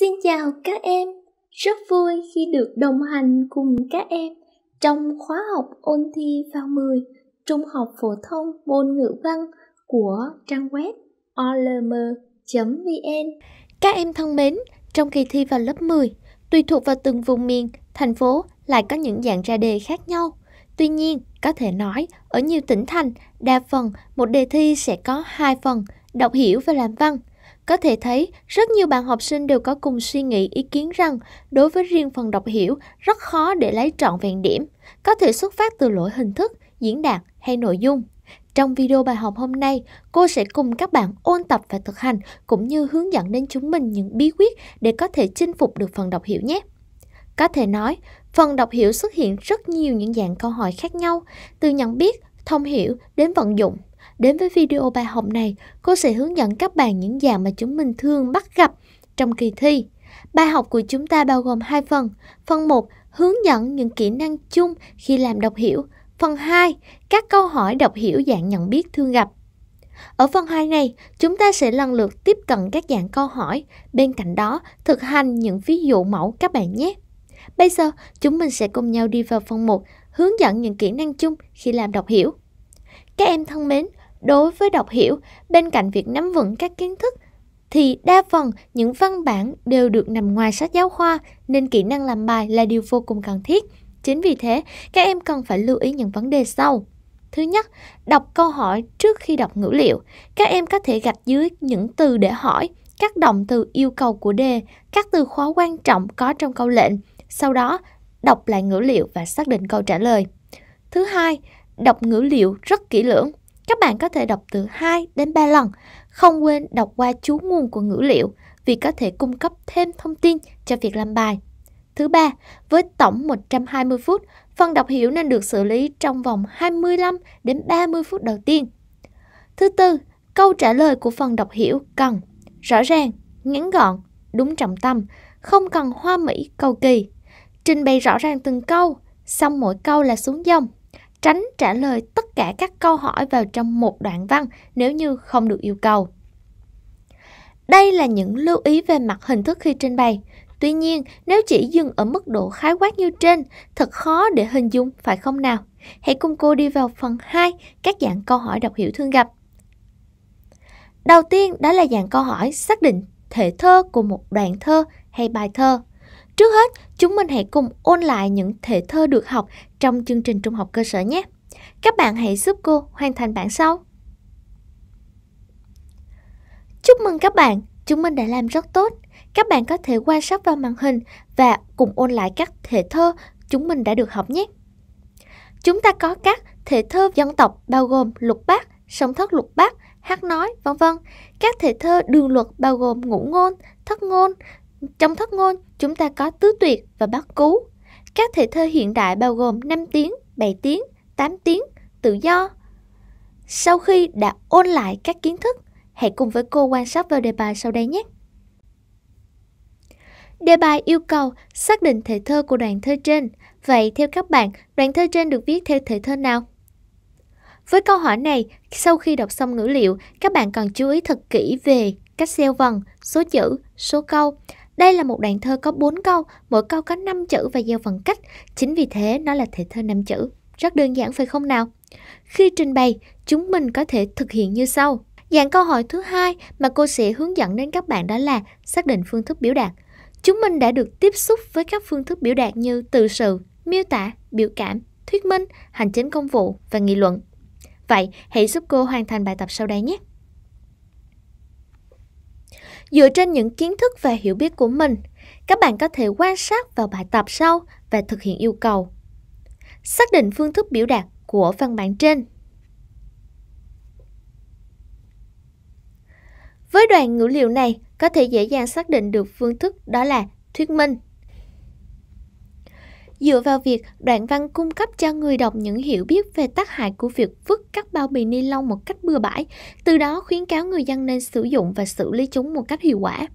Xin chào các em, rất vui khi được đồng hành cùng các em trong khóa học ôn thi vào 10 Trung học phổ thông môn ngữ văn của trang web olm.vn. Các em thân mến, trong kỳ thi vào lớp 10, tùy thuộc vào từng vùng miền, thành phố lại có những dạng ra đề khác nhau. Tuy nhiên, có thể nói, ở nhiều tỉnh thành, đa phần một đề thi sẽ có hai phần, đọc hiểu và làm văn – có thể thấy, rất nhiều bạn học sinh đều có cùng suy nghĩ ý kiến rằng đối với riêng phần đọc hiểu rất khó để lấy trọn vẹn điểm, có thể xuất phát từ lỗi hình thức, diễn đạt hay nội dung. Trong video bài học hôm nay, cô sẽ cùng các bạn ôn tập và thực hành cũng như hướng dẫn đến chúng mình những bí quyết để có thể chinh phục được phần đọc hiểu nhé. Có thể nói, phần đọc hiểu xuất hiện rất nhiều những dạng câu hỏi khác nhau, từ nhận biết, thông hiểu đến vận dụng Đến với video bài học này, cô sẽ hướng dẫn các bạn những dạng mà chúng mình thường bắt gặp trong kỳ thi. Bài học của chúng ta bao gồm hai phần. Phần 1, hướng dẫn những kỹ năng chung khi làm đọc hiểu. Phần 2, các câu hỏi đọc hiểu dạng nhận biết thường gặp. Ở phần 2 này, chúng ta sẽ lần lượt tiếp cận các dạng câu hỏi, bên cạnh đó thực hành những ví dụ mẫu các bạn nhé. Bây giờ, chúng mình sẽ cùng nhau đi vào phần 1, hướng dẫn những kỹ năng chung khi làm đọc hiểu. Các em thân mến, đối với đọc hiểu, bên cạnh việc nắm vững các kiến thức thì đa phần những văn bản đều được nằm ngoài sách giáo khoa nên kỹ năng làm bài là điều vô cùng cần thiết. Chính vì thế, các em cần phải lưu ý những vấn đề sau. Thứ nhất, đọc câu hỏi trước khi đọc ngữ liệu. Các em có thể gạch dưới những từ để hỏi, các động từ yêu cầu của đề, các từ khóa quan trọng có trong câu lệnh. Sau đó, đọc lại ngữ liệu và xác định câu trả lời. Thứ hai, Đọc ngữ liệu rất kỹ lưỡng. Các bạn có thể đọc từ 2 đến 3 lần. Không quên đọc qua chú nguồn của ngữ liệu vì có thể cung cấp thêm thông tin cho việc làm bài. Thứ ba, với tổng 120 phút, phần đọc hiểu nên được xử lý trong vòng 25 đến 30 phút đầu tiên. Thứ tư, câu trả lời của phần đọc hiểu cần rõ ràng, ngắn gọn, đúng trọng tâm, không cần hoa mỹ cầu kỳ. Trình bày rõ ràng từng câu, xong mỗi câu là xuống dòng tránh trả lời tất cả các câu hỏi vào trong một đoạn văn nếu như không được yêu cầu. Đây là những lưu ý về mặt hình thức khi trình bày. Tuy nhiên, nếu chỉ dừng ở mức độ khái quát như trên, thật khó để hình dung, phải không nào? Hãy cùng cô đi vào phần 2, các dạng câu hỏi đọc hiểu thương gặp. Đầu tiên đó là dạng câu hỏi xác định thể thơ của một đoạn thơ hay bài thơ. Trước hết, chúng mình hãy cùng ôn lại những thể thơ được học trong chương trình trung học cơ sở nhé. Các bạn hãy giúp cô hoàn thành bản sau. Chúc mừng các bạn, chúng mình đã làm rất tốt. Các bạn có thể quan sát vào màn hình và cùng ôn lại các thể thơ chúng mình đã được học nhé. Chúng ta có các thể thơ dân tộc bao gồm lục bát, sống thất lục bát, hát nói, vân vân. Các thể thơ đường luật bao gồm ngũ ngôn, thất ngôn trong thất ngôn, chúng ta có tứ tuyệt và bát cú. Các thể thơ hiện đại bao gồm 5 tiếng, 7 tiếng, 8 tiếng, tự do. Sau khi đã ôn lại các kiến thức, hãy cùng với cô quan sát vào đề bài sau đây nhé. Đề bài yêu cầu xác định thể thơ của đoạn thơ trên. Vậy theo các bạn, đoạn thơ trên được viết theo thể thơ nào? Với câu hỏi này, sau khi đọc xong ngữ liệu, các bạn cần chú ý thật kỹ về cách gieo vần, số chữ, số câu. Đây là một đoạn thơ có 4 câu, mỗi câu có 5 chữ và gieo phần cách, chính vì thế nó là thể thơ 5 chữ. Rất đơn giản phải không nào? Khi trình bày, chúng mình có thể thực hiện như sau. Dạng câu hỏi thứ hai mà cô sẽ hướng dẫn đến các bạn đó là xác định phương thức biểu đạt. Chúng mình đã được tiếp xúc với các phương thức biểu đạt như từ sự, miêu tả, biểu cảm, thuyết minh, hành chính công vụ và nghị luận. Vậy, hãy giúp cô hoàn thành bài tập sau đây nhé. Dựa trên những kiến thức và hiểu biết của mình, các bạn có thể quan sát vào bài tập sau và thực hiện yêu cầu. Xác định phương thức biểu đạt của văn bản trên. Với đoạn ngữ liệu này, có thể dễ dàng xác định được phương thức đó là thuyết minh. Dựa vào việc đoạn văn cung cấp cho người đọc những hiểu biết về tác hại của việc vứt các bao bì ni lông một cách bừa bãi, từ đó khuyến cáo người dân nên sử dụng và xử lý chúng một cách hiệu quả.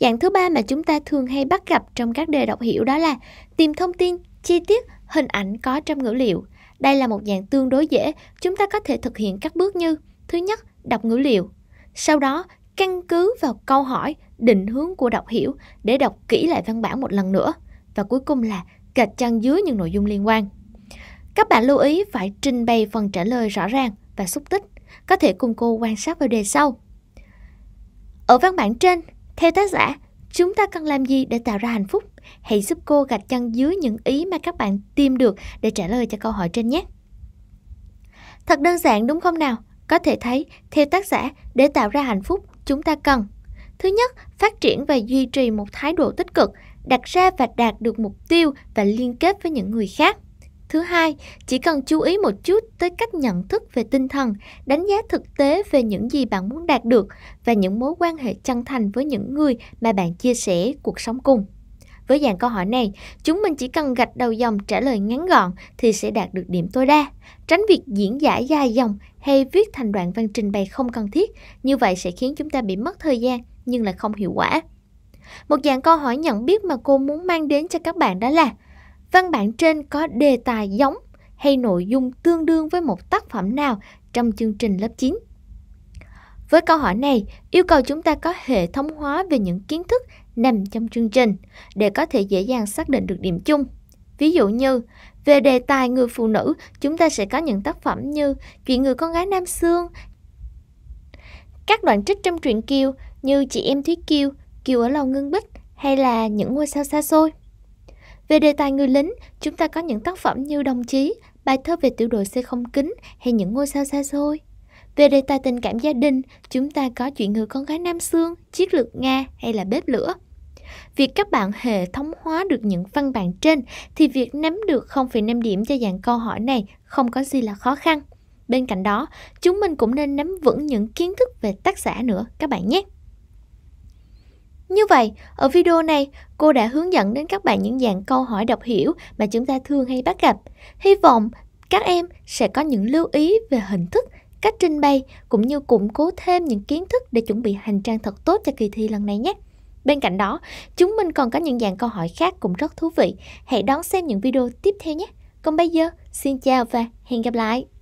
Dạng thứ ba mà chúng ta thường hay bắt gặp trong các đề đọc hiểu đó là tìm thông tin, chi tiết, hình ảnh có trong ngữ liệu. Đây là một dạng tương đối dễ, chúng ta có thể thực hiện các bước như Thứ nhất, đọc ngữ liệu. Sau đó, căn cứ vào câu hỏi, định hướng của đọc hiểu để đọc kỹ lại văn bản một lần nữa. Và cuối cùng là gạch chân dưới những nội dung liên quan. Các bạn lưu ý phải trình bày phần trả lời rõ ràng và xúc tích, có thể cùng cô quan sát vào đề sau. Ở văn bản trên, theo tác giả, chúng ta cần làm gì để tạo ra hạnh phúc? Hãy giúp cô gạch chân dưới những ý mà các bạn tìm được để trả lời cho câu hỏi trên nhé. Thật đơn giản đúng không nào? Có thể thấy, theo tác giả, để tạo ra hạnh phúc, chúng ta cần Thứ nhất, phát triển và duy trì một thái độ tích cực, đặt ra và đạt được mục tiêu và liên kết với những người khác. Thứ hai, chỉ cần chú ý một chút tới cách nhận thức về tinh thần, đánh giá thực tế về những gì bạn muốn đạt được và những mối quan hệ chân thành với những người mà bạn chia sẻ cuộc sống cùng. Với dạng câu hỏi này, chúng mình chỉ cần gạch đầu dòng trả lời ngắn gọn thì sẽ đạt được điểm tối đa. Tránh việc diễn giải dài dòng hay viết thành đoạn văn trình bày không cần thiết, như vậy sẽ khiến chúng ta bị mất thời gian nhưng lại không hiệu quả. Một dạng câu hỏi nhận biết mà cô muốn mang đến cho các bạn đó là Văn bản trên có đề tài giống hay nội dung tương đương với một tác phẩm nào trong chương trình lớp 9? Với câu hỏi này, yêu cầu chúng ta có hệ thống hóa về những kiến thức nằm trong chương trình để có thể dễ dàng xác định được điểm chung. Ví dụ như, về đề tài người phụ nữ, chúng ta sẽ có những tác phẩm như Chuyện người con gái Nam Sương, các đoạn trích trong truyện Kiều như Chị em Thúy Kiều, kiều ở lầu ngưng bích hay là những ngôi sao xa xôi. Về đề tài người lính, chúng ta có những tác phẩm như Đồng chí, bài thơ về tiểu đội xe không kính hay những ngôi sao xa xôi. Về đề tài tình cảm gia đình, chúng ta có chuyện người con gái Nam Sương, chiếc lược Nga hay là bếp lửa. Việc các bạn hệ thống hóa được những văn bản trên thì việc nắm được 0,5 điểm cho dạng câu hỏi này không có gì là khó khăn. Bên cạnh đó, chúng mình cũng nên nắm vững những kiến thức về tác giả nữa các bạn nhé. Như vậy, ở video này, cô đã hướng dẫn đến các bạn những dạng câu hỏi đọc hiểu mà chúng ta thường hay bắt gặp. Hy vọng các em sẽ có những lưu ý về hình thức, cách trình bày cũng như củng cố thêm những kiến thức để chuẩn bị hành trang thật tốt cho kỳ thi lần này nhé. Bên cạnh đó, chúng mình còn có những dạng câu hỏi khác cũng rất thú vị. Hãy đón xem những video tiếp theo nhé. Còn bây giờ, xin chào và hẹn gặp lại!